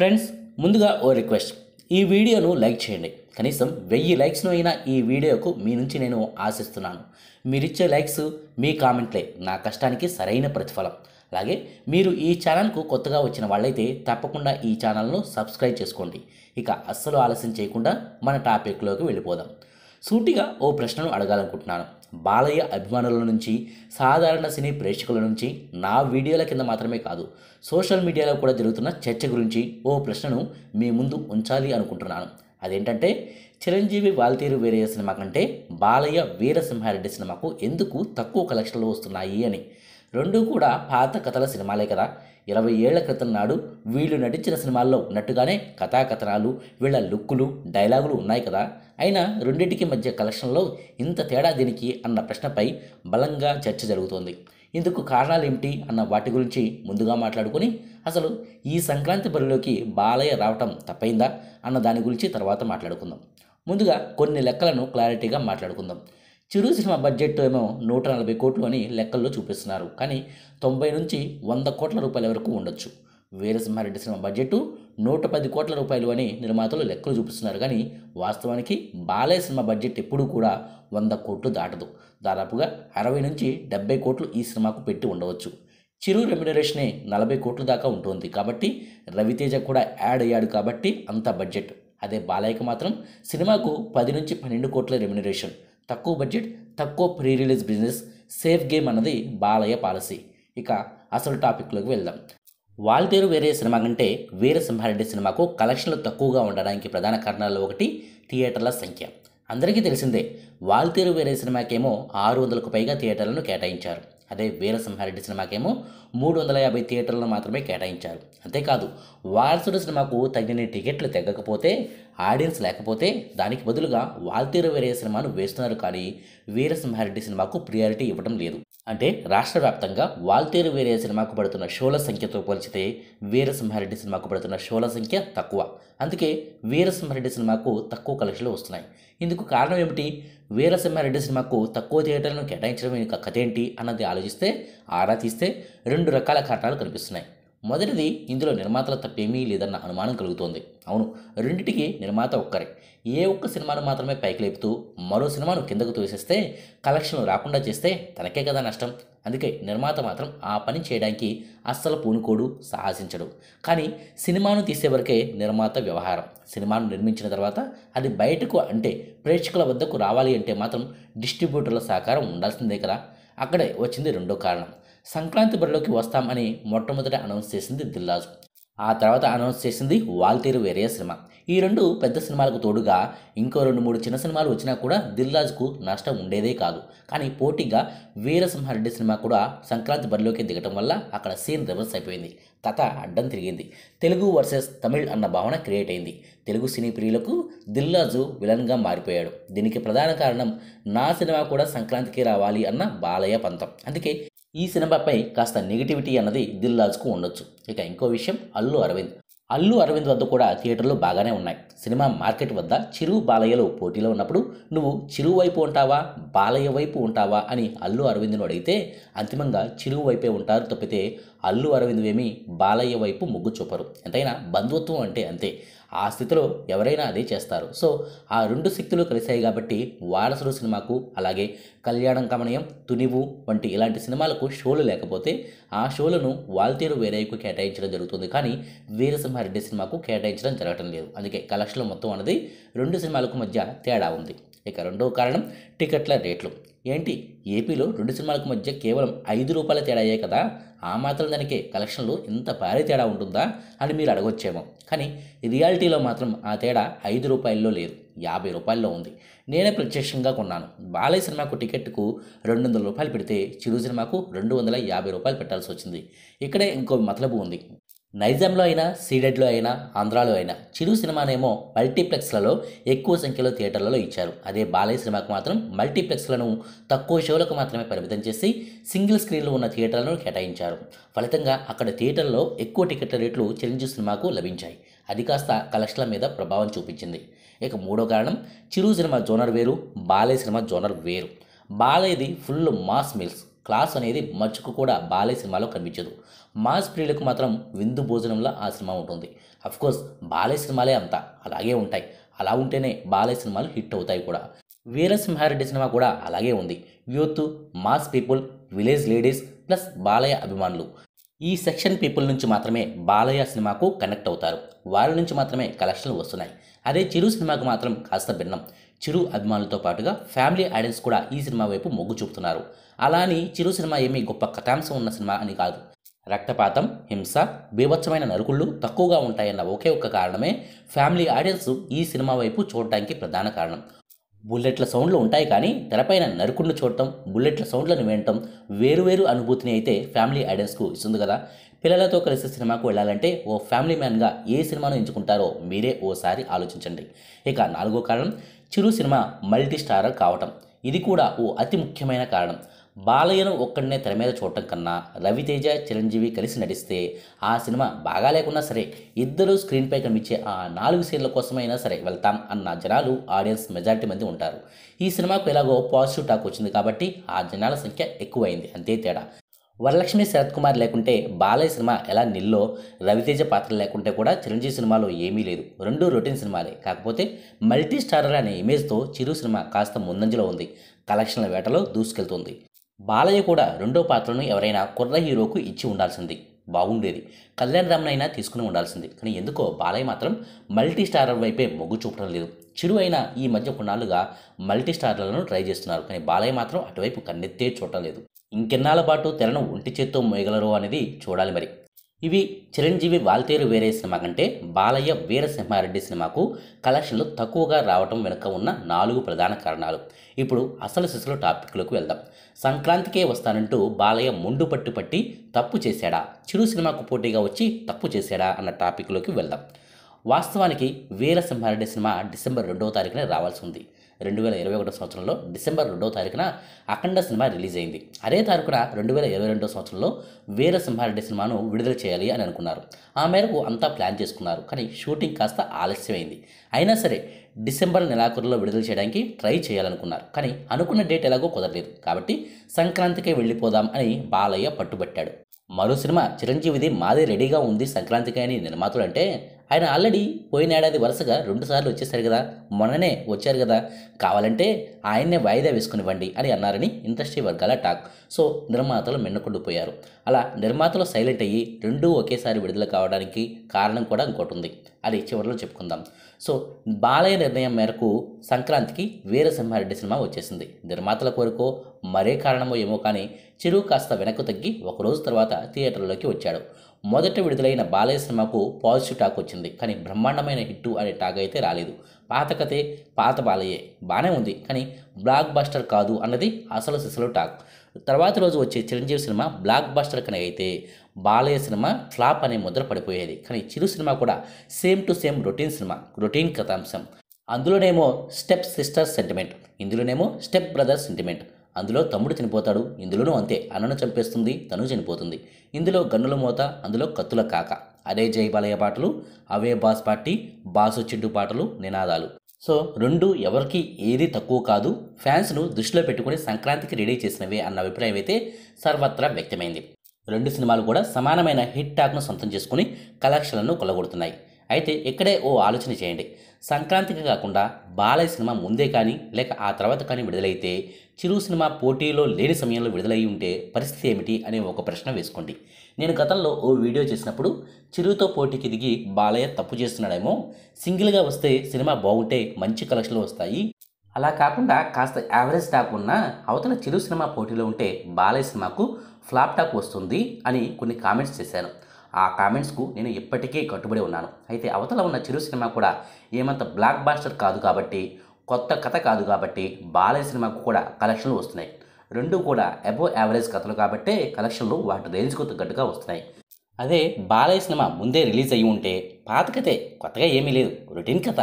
friends ముందుగా ఓ request ఈ వీడియోను లైక్ చేయండి కనీసం వెయ్యి లైక్స్ను అయినా ఈ వీడియోకు మీ నుంచి నేను ఆశిస్తున్నాను మీరిచ్చే లైక్స్ మీ కామెంట్లే నా కష్టానికి సరైన ప్రతిఫలం అలాగే మీరు ఈ ఛానల్కు కొత్తగా వచ్చిన వాళ్ళైతే తప్పకుండా ఈ ఛానల్ను సబ్స్క్రైబ్ చేసుకోండి ఇక అస్సలు ఆలస్యం చేయకుండా మన టాపిక్లోకి వెళ్ళిపోదాం సూటిగా ఓ ప్రశ్నను అడగాలనుకుంటున్నాను బాలయ్య అభిమానుల నుంచి సాధారణ సినీ ప్రేక్షకుల నుంచి నా వీడియోల కింద మాత్రమే కాదు సోషల్ మీడియాలో కూడా జరుగుతున్న చర్చ గురించి ఓ ప్రశ్నను మీ ముందు ఉంచాలి అనుకుంటున్నాను అదేంటంటే చిరంజీవి వాల్తీరు వీరయ్య సినిమా కంటే బాలయ్య వీరసింహారెడ్డి సినిమాకు ఎందుకు తక్కువ కలెక్షన్లు వస్తున్నాయి అని రెండూ కూడా పాత కథల సినిమాలే కదా ఇరవై ఏళ్ల క్రితం నాడు వీళ్ళు నటించిన సినిమాల్లో ఉన్నట్టుగానే కథాకథనాలు వీళ్ళ లుక్కులు డైలాగులు ఉన్నాయి కదా అయినా రెండింటికి మధ్య కలెక్షన్లో ఇంత తేడా దీనికి అన్న ప్రశ్నపై బలంగా చర్చ జరుగుతోంది ఇందుకు కారణాలు ఏమిటి అన్న వాటి గురించి ముందుగా మాట్లాడుకొని అసలు ఈ సంక్రాంతి బరిలోకి బాలయ్య రావటం తప్పైందా అన్న దాని గురించి తర్వాత మాట్లాడుకుందాం ముందుగా కొన్ని లెక్కలను క్లారిటీగా మాట్లాడుకుందాం చిరు సినిమా బడ్జెట్ ఏమో నూట నలభై కోట్లు అని లెక్కల్లో చూపిస్తున్నారు కానీ తొంభై నుంచి వంద కోట్ల రూపాయల వరకు ఉండొచ్చు వీరసింహారెడ్డి సినిమా బడ్జెట్ నూట పది కోట్ల రూపాయలు అని నిర్మాతలు లెక్కలు చూపిస్తున్నారు కానీ వాస్తవానికి బాలయ్య సినిమా బడ్జెట్ ఎప్పుడూ కూడా వంద కోట్లు దాటదు దాదాపుగా అరవై నుంచి డెబ్బై కోట్లు ఈ సినిమాకు పెట్టి ఉండవచ్చు చిరు రెమ్యునరేషనే నలభై కోట్ల దాకా ఉంటుంది కాబట్టి రవితేజ కూడా యాడ్ అయ్యాడు కాబట్టి అంత బడ్జెట్ అదే బాలయ్యకి మాత్రం సినిమాకు పది నుంచి పన్నెండు కోట్ల రెమ్యునరేషన్ తక్కువ బడ్జెట్ తక్కువ pre release business safe game అన్నది బాలయ్య పాలసీ ఇక అసలు టాపిక్లోకి వెళ్దాం వాల్తేరు వేరే సినిమా కంటే వీరసింహారెడ్డి సినిమాకు కలెక్షన్లు తక్కువగా ఉండడానికి ప్రధాన కారణాల్లో ఒకటి థియేటర్ల సంఖ్య అందరికీ తెలిసిందే వాల్తేరు వేరే సినిమాకేమో ఆరు వందలకు పైగా థియేటర్లను కేటాయించారు అదే వీరసింహారెడ్డి సినిమాకేమో మూడు వందల యాభై థియేటర్లను మాత్రమే కేటాయించారు అంతేకాదు వారసుడు సినిమాకు తగిన టికెట్లు తెగకపోతే ఆడియన్స్ లేకపోతే దానికి బదులుగా వాల్తీరు వేరే సినిమాను వేస్తున్నారు కానీ వీరసింహారెడ్డి సినిమాకు ప్రియారిటీ ఇవ్వడం లేదు అంటే రాష్ట్ర వ్యాప్తంగా వాల్తేరు వేరే సినిమాకు పడుతున్న షోల సంఖ్యతో పోల్చితే వీరసింహారెడ్డి సినిమాకు పడుతున్న షోల సంఖ్య తక్కువ అందుకే వీరసింహారెడ్డి సినిమాకు తక్కువ కలెక్షన్లు వస్తున్నాయి ఇందుకు కారణం ఏమిటి వీరసింహారెడ్డి సినిమాకు తక్కువ థియేటర్లను కేటాయించడం యొక్క కథ ఏంటి అన్నది ఆలోచిస్తే ఆరా తీస్తే రెండు రకాల కారణాలు కనిపిస్తున్నాయి మొదటిది ఇందులో నిర్మాతల తప్పేమీ లేదన్న అనుమానం కలుగుతోంది అవును రెండింటికి నిర్మాత ఒక్కరే ఏ ఒక్క సినిమాను మాత్రమే పైకి లేపుతూ మరో సినిమాను కిందకు తోసేస్తే కలెక్షన్లు రాకుండా చేస్తే తనకే కదా నష్టం అందుకే నిర్మాత మాత్రం ఆ పని చేయడానికి అస్సలు పూనుకోడు సాహసించడు కానీ సినిమాను తీసే వరకే నిర్మాత వ్యవహారం సినిమాను నిర్మించిన తర్వాత అది బయటకు అంటే ప్రేక్షకుల వద్దకు రావాలి అంటే మాత్రం డిస్ట్రిబ్యూటర్ల సహకారం ఉండాల్సిందే కదా అక్కడే వచ్చింది రెండో కారణం సంక్రాంతి బరిలోకి వస్తామని మొట్టమొదట అనౌన్స్ చేసింది దిల్లాజ్ ఆ తర్వాత అనౌన్స్ చేసింది వాల్తేరు వేరే సినిమా ఈ రెండు పెద్ద సినిమాలకు తోడుగా ఇంకో రెండు మూడు చిన్న సినిమాలు వచ్చినా కూడా దిల్రాజుకు నష్టం ఉండేదే కాదు కానీ పోటీగా వీరసింహారెడ్డి సినిమా కూడా సంక్రాంతి బరిలోకి దిగటం వల్ల అక్కడ సీన్ రివర్స్ అయిపోయింది కథ అడ్డం తిరిగింది తెలుగు వర్సెస్ తమిళ్ అన్న భావన క్రియేట్ అయింది తెలుగు సినీ ప్రియులకు దిల్రాజు విలన్గా మారిపోయాడు దీనికి ప్రధాన కారణం నా సినిమా కూడా సంక్రాంతికి రావాలి అన్న బాలయ్య పంతం అందుకే ఈ సినిమాపై కాస్త నెగిటివిటీ అన్నది దిల్లాజ్కు ఉండొచ్చు ఇక ఇంకో విషయం అల్లు అరవింద్ అల్లు అరవింద్ వద్ద కూడా థియేటర్లు బాగానే ఉన్నాయి సినిమా మార్కెట్ వద్ద చిరు బాలయ్యలు పోటీలో ఉన్నప్పుడు నువ్వు చిరు వైపు ఉంటావా బాలయ్య వైపు ఉంటావా అని అల్లు అరవింద్ను అడిగితే అంతిమంగా చిరు వైపే ఉంటారు తప్పితే అల్లు అరవింద్ ఏమి బాలయ్య వైపు మొగ్గు చూపరు ఎంతైనా బంధుత్వం అంటే అంతే ఆ స్థితిలో ఎవరైనా అదే చేస్తారు సో ఆ రెండు శక్తులు కలిశాయి కాబట్టి వారసుడు సినిమాకు అలాగే కళ్యాణం కమనీయం తునివు వంటి ఇలాంటి సినిమాలకు షోలు లేకపోతే ఆ షోలను వాల్తీరు వేరేకు కేటాయించడం జరుగుతుంది కానీ వీరసింహారెడ్డి సినిమాకు కేటాయించడం జరగటం లేదు అందుకే కలెక్షన్లు మొత్తం అన్నది రెండు సినిమాలకు మధ్య తేడా ఉంది ఇక రెండో కారణం టికెట్ల రేట్లు ఏంటి ఏపీలో రెండు సినిమాలకు మధ్య కేవలం ఐదు రూపాయల తేడా అయ్యాయి కదా ఆ మాత్రం దానికి కలెక్షన్లు ఇంత భారీ తేడా ఉంటుందా అని మీరు అడగొచ్చేమో కానీ రియాలిటీలో మాత్రం ఆ తేడా ఐదు రూపాయల్లో లేదు యాభై రూపాయల్లో ఉంది నేనే ప్రత్యక్షంగా కొన్నాను బాలయ్య సినిమాకు టికెట్కు రెండు వందల రూపాయలు పెడితే చిరు సినిమాకు రెండు వందల యాభై రూపాయలు పెట్టాల్సి వచ్చింది ఇక్కడే ఇంకో మతలబు ఉంది నైజంలో అయినా సీడెడ్లో అయినా ఆంధ్రాలో అయినా చిరు సినిమానేమో మల్టీప్లెక్స్లలో ఎక్కువ సంఖ్యలో థియేటర్లలో ఇచ్చారు అదే బాలయ్య సినిమాకు మాత్రం మల్టీప్లెక్స్లను తక్కువ షోలకు మాత్రమే పరిమితం చేసి సింగిల్ స్క్రీన్లో ఉన్న థియేటర్లను కేటాయించారు ఫలితంగా అక్కడ థియేటర్లో ఎక్కువ టికెట్ల రేట్లు చిరంజీవి సినిమాకు లభించాయి అది కాస్త కలెక్షన్ల మీద ప్రభావం చూపించింది ఇక మూడో కారణం చిరు సినిమా జోనర్ వేరు బాలయ్య సినిమా జోనర్ వేరు బాలయ్యది ఫుల్ మాస్ మిల్స్ క్లాస్ అనేది మచ్చుకు కూడా బాలే సినిమాలో కనిపించదు మాస్ ప్రియులకు మాత్రం విందు భోజనంలో ఆ సినిమా ఉంటుంది అఫ్కోర్స్ బాలయ్య సినిమాలే అంతా అలాగే ఉంటాయి అలా ఉంటేనే బాలయ్య సినిమాలు హిట్ అవుతాయి కూడా వీరసింహారెడ్డి సినిమా కూడా అలాగే ఉంది youth mass people village ladies plus Balayya అభిమానులు ఈ సెక్షన్ పీపుల్ నుంచి మాత్రమే బాలయ్య సినిమాకు కనెక్ట్ అవుతారు వారి నుంచి మాత్రమే కలెక్షన్లు వస్తున్నాయి అదే చిరు సినిమాకు మాత్రం కాస్త భిన్నం చిరు అభిమానులతో పాటుగా ఫ్యామిలీ ఐడియన్స్ కూడా ఈ సినిమా వైపు మొగ్గు చూపుతున్నారు అలా అని చిరు సినిమా ఏమీ గొప్ప కథాంశం ఉన్న సినిమా అని కాదు రక్తపాతం హింస బీభత్సమైన నరుకుళ్ళు తక్కువగా ఉంటాయన్న ఒకే ఒక్క కారణమే ఫ్యామిలీ ఆడియన్స్ ఈ సినిమా వైపు చూడటానికి ప్రధాన కారణం బుల్లెట్ల సౌండ్లు ఉంటాయి కానీ తెరపైన నరుకుళ్ళు చూడటం బుల్లెట్ల సౌండ్లను వినటం వేరువేరు అనుభూతిని అయితే ఫ్యామిలీ ఐడియన్స్కు ఇస్తుంది కదా పిల్లలతో కలిసి సినిమాకు వెళ్ళాలంటే ఓ ఫ్యామిలీ మ్యాన్గా ఏ సినిమాను ఎంచుకుంటారో మీరే ఓసారి ఆలోచించండి ఇక నాలుగో కారణం చిరు సినిమా మల్టీ స్టారర్ కావటం ఇది కూడా ఓ అతి ముఖ్యమైన కారణం బాలయ్యను ఒక్కడనే తెర మీద చూడటం కన్నా రవితేజ చిరంజీవి కలిసి నటిస్తే ఆ సినిమా బాగా లేకున్నా సరే ఇద్దరు స్క్రీన్పై కనిపించే ఆ నాలుగు సీన్ల కోసమైనా సరే వెళ్తాం అన్న జనాలు ఆడియన్స్ మెజారిటీ మంది ఉంటారు ఈ సినిమాకు ఎలాగో పాజిటివ్ టాక్ వచ్చింది కాబట్టి ఆ జనాల సంఖ్య ఎక్కువైంది అంతే తేడా వరలక్ష్మి శరత్ కుమార్ లేకుంటే బాలయ్య సినిమా ఎలా నిల్లో రవితేజ పాత్ర లేకుంటే కూడా చిరంజీవి సినిమాలో ఏమీ లేదు రెండు రొటీన్ సినిమాలే కాకపోతే మల్టీ స్టారర్ అనే ఇమేజ్తో చిరు సినిమా కాస్త ముందంజలో ఉంది కలెక్షన్ల వేటలో దూసుకెళ్తుంది బాలయ్య కూడా రెండో పాత్రను ఎవరైనా కుర్ర హీరోకు ఇచ్చి ఉండాల్సింది బాగుండేది కళ్యాణ్ రామ్ని అయినా తీసుకుని ఉండాల్సింది కానీ ఎందుకో బాలయ్య మాత్రం మల్టీ స్టారర్ వైపే మొగ్గు చూపడం లేదు చిరు అయినా ఈ మధ్య కొన్నాళ్ళుగా మల్టీ స్టార్లను ట్రై చేస్తున్నారు కానీ బాలయ్య మాత్రం అటువైపు కన్నెత్తే లేదు ఇంకెన్నాళ్ళ పాటు తెరను ఒంటి చేత్తో మోయగలరు అనేది చూడాలి మరి ఇవి చిరంజీవి వాల్తేరు వేరే సినిమా కంటే బాలయ్య వీరసింహారెడ్డి సినిమాకు కలెక్షన్లు తక్కువగా రావటం వెనుక ఉన్న నాలుగు ప్రధాన కారణాలు ఇప్పుడు అసలు శిశుల టాపిక్లకు వెళ్దాం సంక్రాంతికే వస్తానంటూ బాలయ్య ముండు పట్టు పట్టి తప్పు చేశాడా చిరు సినిమాకు పోటీగా వచ్చి తప్పు చేశాడా అన్న టాపిక్లోకి వెళ్దాం వాస్తవానికి వీరసింహారెడ్డి సినిమా డిసెంబర్ రెండవ తారీఖున రావాల్సి ఉంది రెండు వేల ఇరవై ఒకటో సంవత్సరంలో డిసెంబర్ రెండో తారీఖున అఖండ సినిమా రిలీజ్ అయింది అదే తారీఖున రెండు వేల ఇరవై రెండో సంవత్సరంలో వీర సింహారెడ్డి సినిమాను విడుదల చేయాలి అని అనుకున్నారు ఆ మేరకు అంతా ప్లాన్ చేసుకున్నారు కానీ షూటింగ్ కాస్త ఆలస్యమైంది అయినా సరే డిసెంబర్ నెలాఖరులో విడుదల చేయడానికి ట్రై చేయాలనుకున్నారు కానీ అనుకున్న డేట్ ఎలాగో కుదరలేదు కాబట్టి సంక్రాంతికే వెళ్ళిపోదాం అని బాలయ్య పట్టుబట్టాడు మరో సినిమా చిరంజీవిది మాది రెడీగా ఉంది సంక్రాంతికి అని నిర్మాతలు అంటే ఆయన ఆల్రెడీ పోయిన ఏడాది వరుసగా రెండుసార్లు వచ్చేసారు కదా మొన్ననే వచ్చారు కదా కావాలంటే ఆయన్నే వాయిదా వేసుకునివ్వండి అని అన్నారని ఇండస్ట్రీ వర్గాల టాక్ సో నిర్మాతలు మిన్నకుండిపోయారు అలా నిర్మాతలు సైలెంట్ అయ్యి రెండూ ఒకేసారి విడుదల కావడానికి కారణం కూడా ఇంకోటి ఉంది అది చివరిలో చెప్పుకుందాం సో బాలయ్య నిర్ణయం మేరకు సంక్రాంతికి వీరసింహారెడ్డి సినిమా వచ్చేసింది నిర్మాతల కోరికో మరే కారణమో ఏమో కానీ చిరు కాస్త వెనక్కు తగ్గి ఒకరోజు తర్వాత థియేటర్లోకి వచ్చాడు మొదట విడుదలైన బాలయ్య సినిమాకు పాజిటివ్ టాక్ వచ్చింది కానీ బ్రహ్మాండమైన హిట్టు అనే టాక్ అయితే రాలేదు పాత కథే పాత బాలయ్యే బాగానే ఉంది కానీ బ్లాక్ బాస్టర్ కాదు అన్నది అసలు సిసలు టాక్ తర్వాత రోజు వచ్చే చిరంజీవి సినిమా బ్లాక్ బాస్టర్ కనుక అయితే బాలయ్య సినిమా ఫ్లాప్ అనే ముద్ర పడిపోయేది కానీ చిరు సినిమా కూడా same to same routine cinema routine కథాంశం అందులోనేమో స్టెప్ సిస్టర్ సెంటిమెంట్ ఇందులోనేమో స్టెప్ బ్రదర్ సెంటిమెంట్ అందులో తమ్ముడు చనిపోతాడు ఇందులోనూ అంతే అన్నను చంపేస్తుంది తను చనిపోతుంది ఇందులో గన్నుల మోత అందులో కత్తుల కాక అదే జయబాలయ్య పాటలు అవే బాస్ పార్టీ బాసు చెడ్డు పాటలు నినాదాలు సో రెండు ఎవరికి ఏది తక్కువ కాదు ఫ్యాన్స్ను దృష్టిలో పెట్టుకుని సంక్రాంతికి రెడీ చేసినవి అన్న అభిప్రాయం అయితే సర్వత్రా వ్యక్తమైంది రెండు సినిమాలు కూడా సమానమైన హిట్ టాక్ను సొంతం చేసుకుని కలెక్షన్లను కొల్లగొడుతున్నాయి అయితే ఇక్కడే ఓ ఆలోచన చేయండి సంక్రాంతికి కాకుండా బాలయ్య సినిమా ముందే కానీ లేక ఆ తర్వాత కానీ విడుదలైతే చిరు సినిమా పోటీలో లేని సమయంలో విడుదలై ఉంటే పరిస్థితి ఏమిటి అనే ఒక ప్రశ్న వేసుకోండి నేను గతంలో ఓ వీడియో చేసినప్పుడు చిరుతో పోటీకి దిగి బాలయ్య తప్పు చేస్తున్నాడేమో సింగిల్గా వస్తే సినిమా బాగుంటే మంచి కలెక్షన్లు వస్తాయి అలా కాకుండా కాస్త యావరేజ్ టాక్ ఉన్న అవతల చిరు సినిమా పోటీలో ఉంటే బాలయ్య సినిమాకు ఫ్లాప్ టాక్ వస్తుంది అని కొన్ని కామెంట్స్ చేశాను ఆ కామెంట్స్కు నేను ఇప్పటికే కట్టుబడి ఉన్నాను అయితే అవతల ఉన్న చిరు సినిమా కూడా ఏమంత బ్లాక్ బాస్టర్ కాదు కాబట్టి కొత్త కథ కాదు కాబట్టి బాలయ్య సినిమాకు కూడా కలెక్షన్లు వస్తున్నాయి రెండు కూడా అబో యావరేజ్ కథలు కాబట్టే కలెక్షన్లు వాటి రేంజ్కు తగ్గట్టుగా వస్తున్నాయి అదే బాలయ్య సినిమా ముందే రిలీజ్ అయ్యి ఉంటే పాత కథే కొత్తగా ఏమీ లేదు రొటీన్ కథ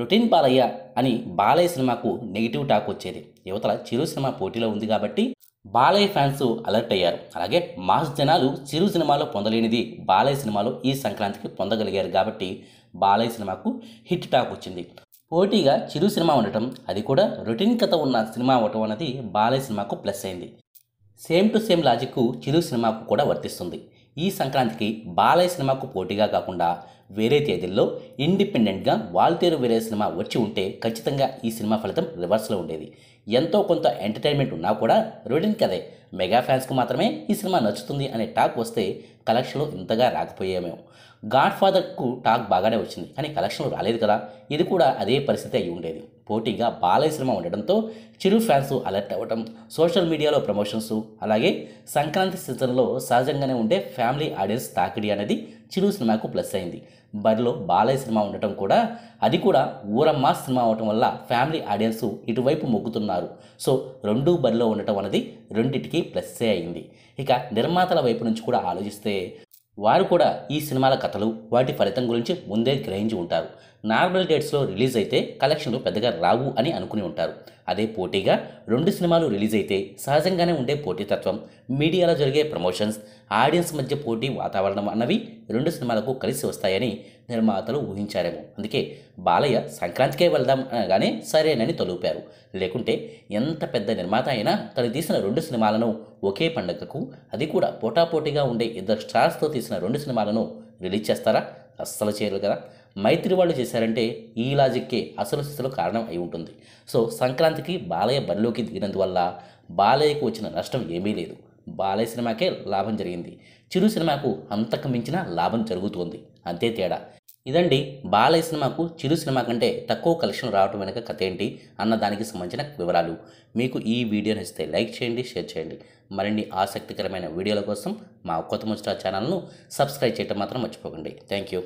రొటీన్ పాలయ్య అని బాలయ్య సినిమాకు నెగిటివ్ టాక్ వచ్చేది యువతల చిరు సినిమా పోటీలో ఉంది కాబట్టి బాలయ్య ఫ్యాన్స్ అలర్ట్ అయ్యారు అలాగే మాస్ జనాలు చిరు సినిమాలో పొందలేనిది బాలయ్య సినిమాలో ఈ సంక్రాంతికి పొందగలిగారు కాబట్టి బాలయ్య సినిమాకు హిట్ టాక్ వచ్చింది పోటీగా చిరు సినిమా ఉండటం అది కూడా రొటీన్ కథ ఉన్న సినిమా అవటం అన్నది బాలయ్య సినిమాకు ప్లస్ అయింది same to same logic Chiru సినిమాకు కూడా వర్తిస్తుంది ఈ సంక్రాంతికి బాలయ్య సినిమాకు పోటీగా కాకుండా వేరే తేదీల్లో ఇండిపెండెంట్గా వాల్తేరు వేరే సినిమా వచ్చి ఉంటే ఖచ్చితంగా ఈ సినిమా ఫలితం రివర్స్లో ఉండేది ఎంతో కొంత ఎంటర్టైన్మెంట్ ఉన్నా కూడా రొటీన్ కదే మెగా ఫ్యాన్స్కు మాత్రమే ఈ సినిమా నచ్చుతుంది అనే టాక్ వస్తే కలెక్షన్లు ఇంతగా రాకపోయేమేమో గాడ్ ఫాదర్కు టాక్ బాగానే వచ్చింది కానీ కలెక్షన్లు రాలేదు కదా ఇది కూడా అదే పరిస్థితి అయి ఉండేది పోటీగా బాలయ్య సినిమా ఉండడంతో చిరు ఫ్యాన్స్ అలర్ట్ అవ్వడం సోషల్ మీడియాలో ప్రమోషన్స్ అలాగే సంక్రాంతి సీజన్లో సహజంగానే ఉండే ఫ్యామిలీ ఆడియన్స్ తాకిడి అనేది చిరు సినిమాకు ప్లస్ అయింది బరిలో బాలయ్య సినిమా ఉండటం కూడా అది కూడా ఊరమ్మ సినిమా అవటం వల్ల ఫ్యామిలీ ఆడియన్స్ ఇటువైపు మొగ్గుతున్నారు సో రెండు బరిలో ఉండటం అనేది రెండింటికి ప్లస్సే అయింది ఇక నిర్మాతల వైపు నుంచి కూడా ఆలోచిస్తే వారు కూడా ఈ సినిమాల కథలు వాటి ఫలితం గురించి ముందే గ్రహించి ఉంటారు నార్మల్ డేట్స్లో రిలీజ్ అయితే కలెక్షన్లు పెద్దగా రావు అని అనుకుని ఉంటారు అదే పోటీగా రెండు సినిమాలు రిలీజ్ అయితే సహజంగానే ఉండే పోటీతత్వం మీడియాలో జరిగే ప్రమోషన్స్ ఆడియన్స్ మధ్య పోటీ వాతావరణం అన్నవి రెండు సినిమాలకు కలిసి వస్తాయని నిర్మాతలు ఊహించారేమో అందుకే బాలయ్య సంక్రాంతికే వెళ్దాం అనగానే సరేనని తలూపారు లేకుంటే ఎంత పెద్ద నిర్మాత అయినా తను తీసిన రెండు సినిమాలను ఒకే పండుగకు అది కూడా పోటాపోటీగా ఉండే ఇద్దరు స్టార్స్తో తీసిన రెండు సినిమాలను రిలీజ్ చేస్తారా అస్సలు చేయరు కదా మైత్రి వాళ్ళు చేశారంటే ఈ లాజిక్కే అసలు స్థితిలో కారణం అయి ఉంటుంది సో సంక్రాంతికి బాలయ్య బరిలోకి దిగినందువల్ల బాలయ్యకు వచ్చిన నష్టం ఏమీ లేదు బాలయ్య సినిమాకే లాభం జరిగింది చిరు సినిమాకు అంతకు మించిన లాభం జరుగుతోంది అంతే తేడా ఇదండి బాలయ్య సినిమాకు చిరు సినిమా కంటే తక్కువ కలెక్షన్ రావడం వెనుక కథ ఏంటి అన్న దానికి సంబంధించిన వివరాలు మీకు ఈ వీడియో నచ్చితే లైక్ చేయండి షేర్ చేయండి మరిన్ని ఆసక్తికరమైన వీడియోల కోసం మా కొత్త ముస్టార్ ఛానల్ను సబ్స్క్రైబ్ చేయటం మాత్రం మర్చిపోకండి థ్యాంక్ యూ